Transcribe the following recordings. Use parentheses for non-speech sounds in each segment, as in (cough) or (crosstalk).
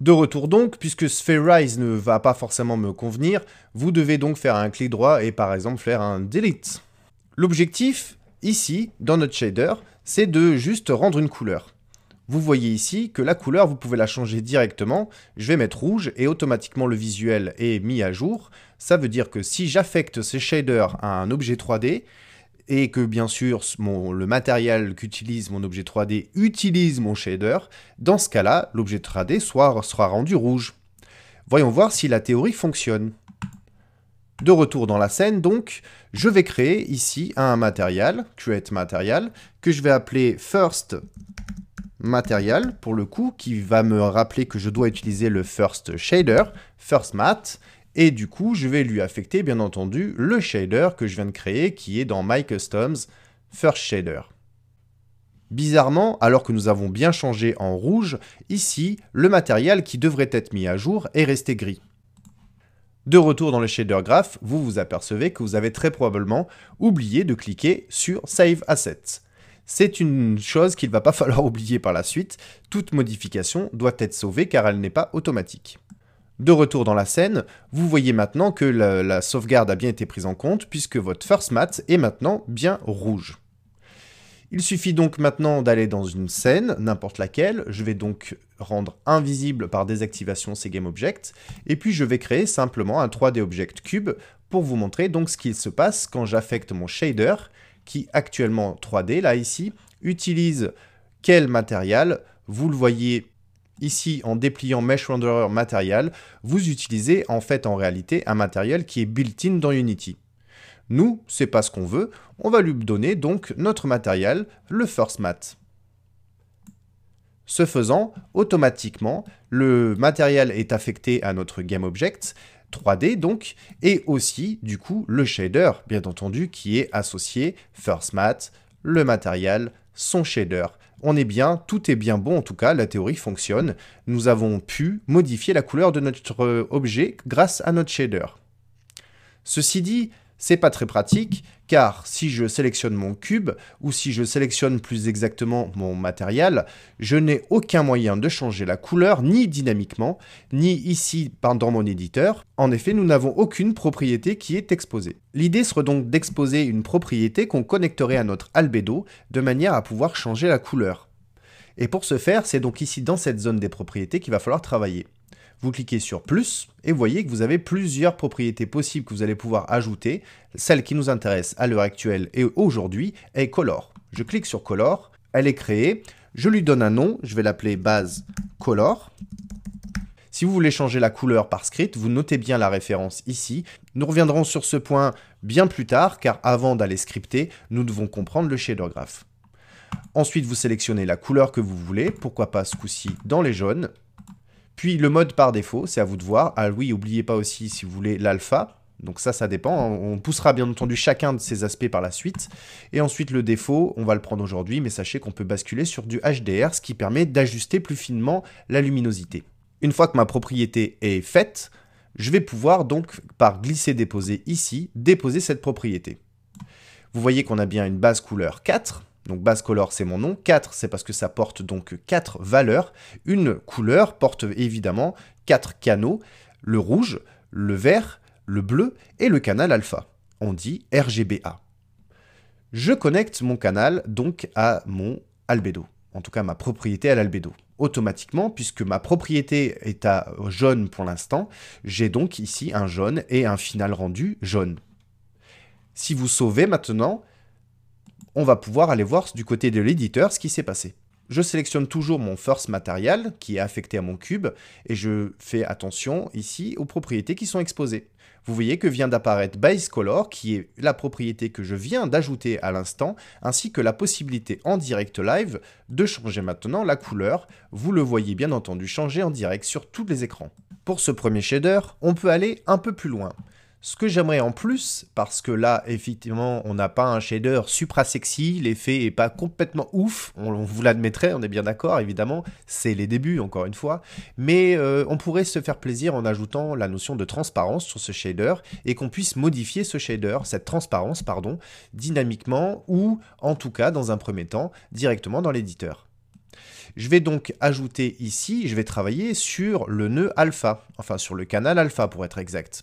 De retour donc, puisque Spherize ne va pas forcément me convenir, vous devez donc faire un clic droit et par exemple faire un Delete. L'objectif, ici, dans notre shader, c'est de juste rendre une couleur. Vous voyez ici que la couleur, vous pouvez la changer directement. Je vais mettre rouge et automatiquement le visuel est mis à jour. Ça veut dire que si j'affecte ces shaders à un objet 3D, et que bien sûr le matériel qu'utilise mon objet 3D utilise mon shader, dans ce cas-là, l'objet 3D soit, sera rendu rouge. Voyons voir si la théorie fonctionne. De retour dans la scène, donc, je vais créer ici un matériel, create material, que je vais appeler first material, pour le coup, qui va me rappeler que je dois utiliser le first shader, first mat, et du coup, je vais lui affecter, bien entendu, le shader que je viens de créer, qui est dans My Customs First Shader. Bizarrement, alors que nous avons bien changé en rouge, ici, le matériel qui devrait être mis à jour est resté gris. De retour dans le shader graph, vous vous apercevez que vous avez très probablement oublié de cliquer sur Save Assets. C'est une chose qu'il ne va pas (laughs) falloir oublier par la suite, toute modification doit être sauvée car elle n'est pas automatique. De retour dans la scène, vous voyez maintenant que la, sauvegarde a bien été prise en compte puisque votre first mat est maintenant bien rouge. Il suffit donc maintenant d'aller dans une scène, n'importe laquelle, je vais donc rendre invisible par désactivation ces GameObjects, et puis je vais créer simplement un 3D Object Cube pour vous montrer donc ce qu'il se passe quand j'affecte mon shader, qui actuellement 3D, là ici, utilise quel matériel, vous le voyez Ici, en dépliant Mesh Renderer Material, vous utilisez en fait en réalité un matériel qui est built-in dans Unity. Nous, c'est pas ce qu'on veut, on va lui donner donc notre matériel, le first mat. Ce faisant, automatiquement, le matériel est affecté à notre GameObject, 3D donc, et aussi, du coup, le shader, bien entendu, qui est associé, first mat, le matériel, son shader, on est bien, tout est bien bon en tout cas, la théorie fonctionne. Nous avons pu modifier la couleur de notre euh, objet grâce à notre shader. Ceci dit, c'est pas très pratique car si je sélectionne mon cube ou si je sélectionne plus exactement mon matériel, je n'ai aucun moyen de changer la couleur ni dynamiquement, ni ici pendant mon éditeur. En effet, nous n'avons aucune propriété qui est exposée. L'idée serait donc d'exposer une propriété qu'on connecterait à notre albédo de manière à pouvoir changer la couleur. Et pour ce faire, c'est donc ici dans cette zone des propriétés qu'il va falloir travailler vous cliquez sur plus et vous voyez que vous avez plusieurs propriétés possibles que vous allez pouvoir ajouter. Celle qui nous intéresse à l'heure actuelle et aujourd'hui est color. Je clique sur color, elle est créée, je lui donne un nom, je vais l'appeler base color. Si vous voulez changer la couleur par script, vous notez bien la référence ici. Nous reviendrons sur ce point bien plus tard, car avant d'aller scripter, nous devons comprendre le shader graph. Ensuite, vous sélectionnez la couleur que vous voulez, pourquoi pas ce coup-ci dans les jaunes, puis le mode par défaut, c'est à vous de voir. Ah oui, n'oubliez pas aussi, si vous voulez, l'alpha. Donc ça, ça dépend. Hein. On poussera bien entendu chacun de ces aspects par la suite. Et ensuite, le défaut, on va le prendre aujourd'hui, mais sachez qu'on peut basculer sur du HDR, ce qui permet d'ajuster plus finement la luminosité. Une fois que ma propriété est faite, je vais pouvoir donc, par glisser-déposer ici, déposer cette propriété. Vous voyez qu'on a bien une base couleur 4, donc base color, c'est mon nom. 4, c'est parce que ça porte donc 4 valeurs. Une couleur porte évidemment 4 canaux, le rouge, le vert, le bleu et le canal alpha. On dit RGBA. Je connecte mon canal donc à mon albédo, en tout cas ma propriété à l'albédo. Automatiquement, puisque ma propriété est à jaune pour l'instant, j'ai donc ici un jaune et un final rendu jaune. Si vous sauvez maintenant, on va pouvoir aller voir du côté de l'éditeur ce qui s'est passé. Je sélectionne toujours mon force material qui est affecté à mon cube et je fais attention ici aux propriétés qui sont exposées. Vous voyez que vient d'apparaître base color qui est la propriété que je viens d'ajouter à l'instant ainsi que la possibilité en direct live de changer maintenant la couleur. Vous le voyez bien entendu changer en direct sur tous les écrans. Pour ce premier shader, on peut aller un peu plus loin. Ce que j'aimerais en plus, parce que là, effectivement, on n'a pas un shader supra sexy, l'effet est pas complètement ouf, on, vous l'admettrait, on est bien d'accord, évidemment, c'est les débuts, encore une fois, mais euh, on pourrait se faire plaisir en ajoutant la notion de transparence sur ce shader et qu'on puisse modifier ce shader, cette transparence, pardon, dynamiquement ou, en tout cas, dans un premier temps, directement dans l'éditeur. Je vais donc ajouter ici, je vais travailler sur le nœud alpha, enfin sur le canal alpha pour être exact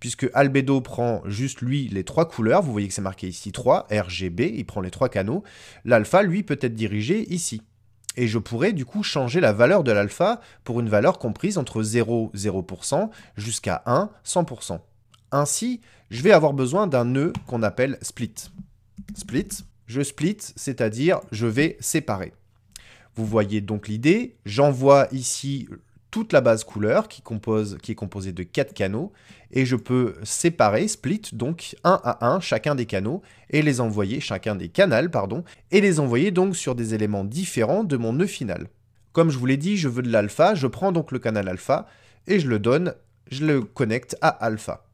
puisque Albedo prend juste lui les trois couleurs, vous voyez que c'est marqué ici 3, RGB, il prend les trois canaux, l'alpha lui peut être dirigé ici. Et je pourrais du coup changer la valeur de l'alpha pour une valeur comprise entre 0, 0% jusqu'à 1, 100%. Ainsi, je vais avoir besoin d'un nœud qu'on appelle split. Split, je split, c'est-à-dire je vais séparer. Vous voyez donc l'idée, j'envoie ici toute la base couleur qui, qui est composée de quatre canaux et je peux séparer, split donc un à un chacun des canaux et les envoyer, chacun des canals pardon, et les envoyer donc sur des éléments différents de mon nœud final. Comme je vous l'ai dit, je veux de l'alpha, je prends donc le canal alpha et je le donne, je le connecte à alpha.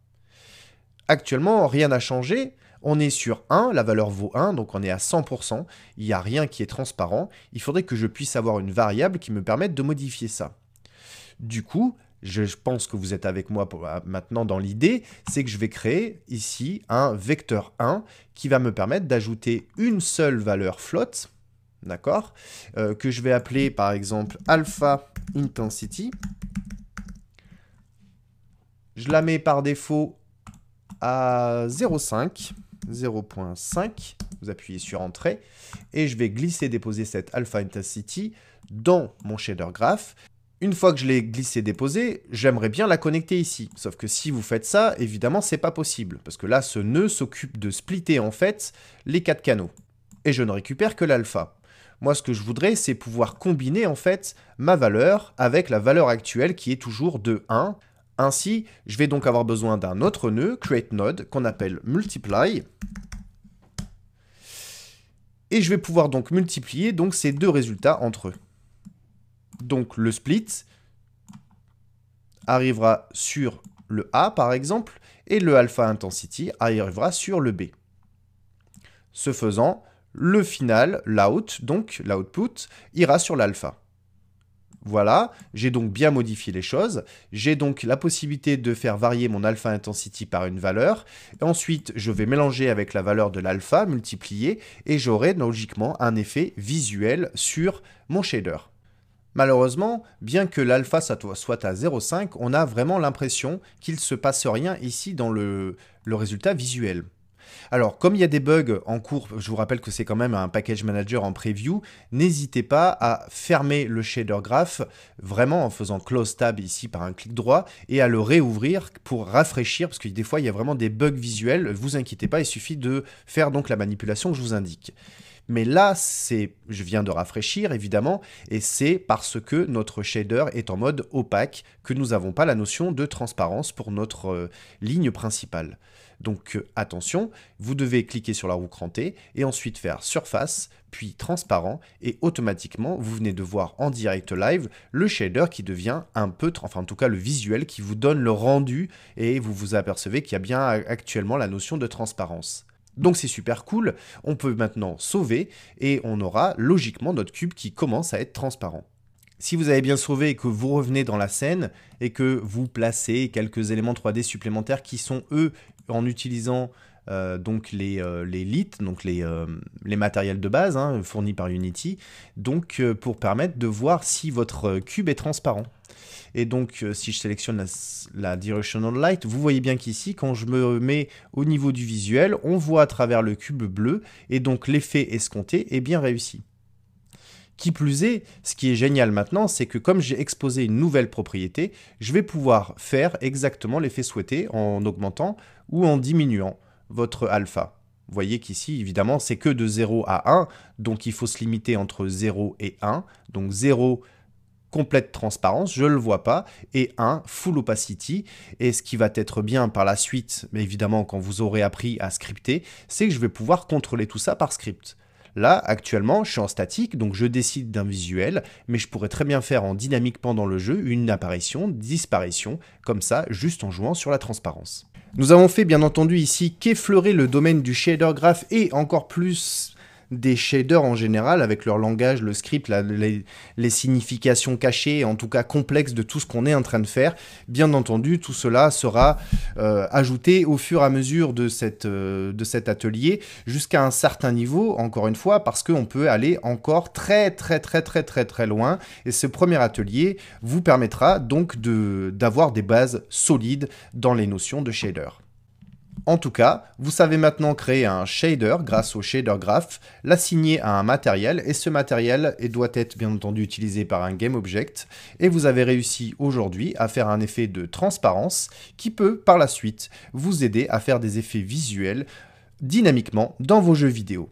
Actuellement, rien n'a changé, on est sur 1, la valeur vaut 1, donc on est à 100%, il n'y a rien qui est transparent, il faudrait que je puisse avoir une variable qui me permette de modifier ça. Du coup, je pense que vous êtes avec moi euh, maintenant dans l'idée, c'est que je vais créer ici un vecteur 1 qui va me permettre d'ajouter une seule valeur flotte, d'accord euh, Que je vais appeler par exemple alpha intensity. Je la mets par défaut à 0,5, 0.5, vous appuyez sur Entrée, et je vais glisser déposer cette alpha intensity dans mon shader graph. Une fois que je l'ai glissé déposé, j'aimerais bien la connecter ici. Sauf que si vous faites ça, évidemment, c'est pas possible. Parce que là, ce nœud s'occupe de splitter en fait les quatre canaux. Et je ne récupère que l'alpha. Moi, ce que je voudrais, c'est pouvoir combiner en fait ma valeur avec la valeur actuelle qui est toujours de 1. Ainsi, je vais donc avoir besoin d'un autre nœud, create node, qu'on appelle multiply. Et je vais pouvoir donc multiplier donc ces deux résultats entre eux. Donc le split arrivera sur le A par exemple, et le alpha intensity arrivera sur le B. Ce faisant, le final, l'out, donc l'output, ira sur l'alpha. Voilà, j'ai donc bien modifié les choses. J'ai donc la possibilité de faire varier mon alpha intensity par une valeur. ensuite, je vais mélanger avec la valeur de l'alpha, multiplier, et j'aurai logiquement un effet visuel sur mon shader. Malheureusement, bien que l'alpha soit à 0,5, on a vraiment l'impression qu'il ne se passe rien ici dans le, résultat visuel. Alors, comme il y a des bugs en cours, je vous rappelle que c'est quand même un package manager en preview, n'hésitez pas à fermer le shader graph vraiment en faisant close tab ici par un clic droit et à le réouvrir pour rafraîchir parce que des fois il y a vraiment des bugs visuels, vous inquiétez pas, il suffit de faire donc la manipulation que je vous indique. Mais là, c'est, je viens de rafraîchir évidemment, et c'est parce que notre shader est en mode opaque que nous n'avons pas la notion de transparence pour notre euh, ligne principale. Donc euh, attention, vous devez cliquer sur la roue crantée et ensuite faire surface, puis transparent, et automatiquement vous venez de voir en direct live le shader qui devient un peu, enfin en tout cas le visuel qui vous donne le rendu et vous vous apercevez qu'il y a bien actuellement la notion de transparence. Donc c'est super cool, on peut maintenant sauver et on aura logiquement notre cube qui commence à être transparent. Si vous avez bien sauvé et que vous revenez dans la scène et que vous placez quelques éléments 3D supplémentaires qui sont eux en utilisant euh, donc les, euh, les donc euh, les, matériels de base hein, fournis par Unity, donc pour permettre de voir si votre cube est transparent. Et donc, euh, si je sélectionne la, la, Directional Light, vous voyez bien qu'ici, quand je me mets au niveau du visuel, on voit à travers le cube bleu, et donc l'effet escompté est bien réussi. Qui plus est, ce qui est génial maintenant, c'est que comme j'ai exposé une nouvelle propriété, je vais pouvoir faire exactement l'effet souhaité en augmentant ou en diminuant votre alpha. Vous voyez qu'ici, évidemment, c'est que de 0 à 1, donc il faut se limiter entre 0 et 1. Donc 0, complète transparence, je le vois pas, et un full opacity. Et ce qui va être bien par la suite, mais évidemment quand vous aurez appris à scripter, c'est que je vais pouvoir contrôler tout ça par script. Là, actuellement, je suis en statique, donc je décide d'un visuel, mais je pourrais très bien faire en dynamique pendant le jeu une apparition, disparition, comme ça, juste en jouant sur la transparence. Nous avons fait bien entendu ici qu'effleurer le domaine du shader graph et encore plus des shaders en général, avec leur langage, le script, les, significations cachées, en tout cas complexes de tout ce qu'on est en train de faire. Bien entendu, tout cela sera euh, ajouté au fur et à mesure euh, de, cet atelier jusqu'à un certain niveau, encore une fois, parce qu'on peut aller encore très très très très très très loin. Et ce premier atelier vous permettra donc d'avoir des bases solides dans les notions de shader. En tout cas, vous savez maintenant créer un shader grâce au shader graph, l'assigner à un matériel et ce matériel doit être bien entendu utilisé par un GameObject et vous avez réussi aujourd'hui à faire un effet de transparence qui peut par la suite vous aider à faire des effets visuels dynamiquement dans vos jeux vidéo.